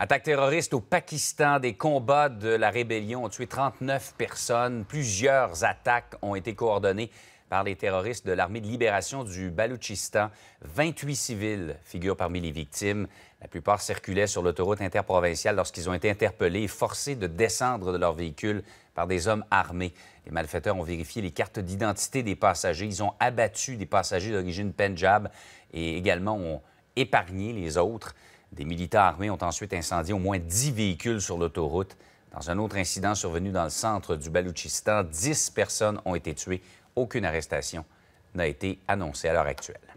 Attaque terroriste au Pakistan, des combats de la rébellion ont tué 39 personnes. Plusieurs attaques ont été coordonnées par les terroristes de l'Armée de libération du Baloutchistan. 28 civils figurent parmi les victimes. La plupart circulaient sur l'autoroute interprovinciale lorsqu'ils ont été interpellés et forcés de descendre de leur véhicule par des hommes armés. Les malfaiteurs ont vérifié les cartes d'identité des passagers. Ils ont abattu des passagers d'origine Punjab et également ont épargné les autres. Des militaires armés ont ensuite incendié au moins 10 véhicules sur l'autoroute. Dans un autre incident survenu dans le centre du Baloutchistan, 10 personnes ont été tuées. Aucune arrestation n'a été annoncée à l'heure actuelle.